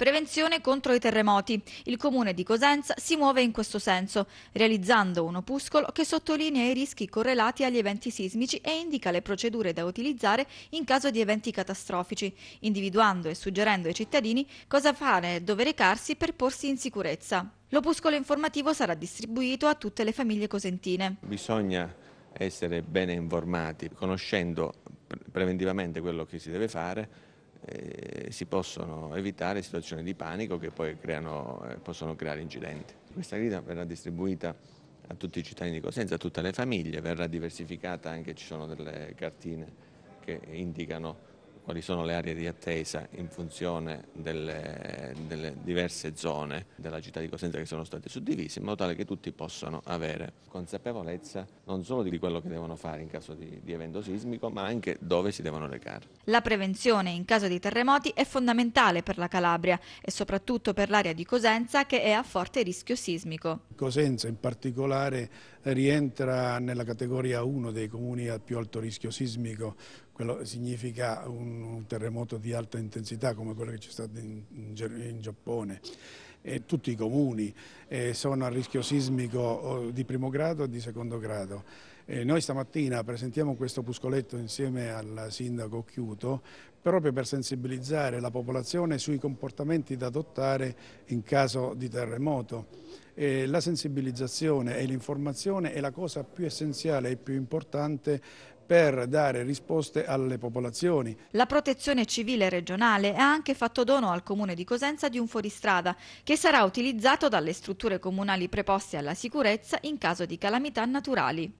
Prevenzione contro i terremoti. Il comune di Cosenza si muove in questo senso, realizzando un opuscolo che sottolinea i rischi correlati agli eventi sismici e indica le procedure da utilizzare in caso di eventi catastrofici, individuando e suggerendo ai cittadini cosa fare e dove recarsi per porsi in sicurezza. L'opuscolo informativo sarà distribuito a tutte le famiglie cosentine. Bisogna essere bene informati, conoscendo preventivamente quello che si deve fare eh, si possono evitare situazioni di panico che poi creano, eh, possono creare incidenti. Questa grida verrà distribuita a tutti i cittadini di Cosenza, a tutte le famiglie, verrà diversificata anche, ci sono delle cartine che indicano quali sono le aree di attesa in funzione delle, delle, diverse zone della città di Cosenza che sono state suddivise, in modo tale che tutti possano avere consapevolezza non solo di quello che devono fare in caso di, di evento sismico, ma anche dove si devono recare. La prevenzione in caso di terremoti è fondamentale per la Calabria e soprattutto per l'area di Cosenza che è a forte rischio sismico. Cosenza in particolare rientra nella categoria 1 dei comuni a più alto rischio sismico, quello significa un, terremoto di alta intensità come quello che c'è stato in, in Giappone. E tutti i comuni eh, sono a rischio sismico di primo grado e di secondo grado. E noi stamattina presentiamo questo puscoletto insieme al sindaco Chiuto proprio per sensibilizzare la popolazione sui comportamenti da adottare in caso di terremoto. E la sensibilizzazione e l'informazione è la cosa più essenziale e più importante per dare risposte alle popolazioni. La protezione civile regionale ha anche fatto dono al comune di Cosenza di un fuoristrada che sarà utilizzato dalle strutture comunali preposte alla sicurezza in caso di calamità naturali.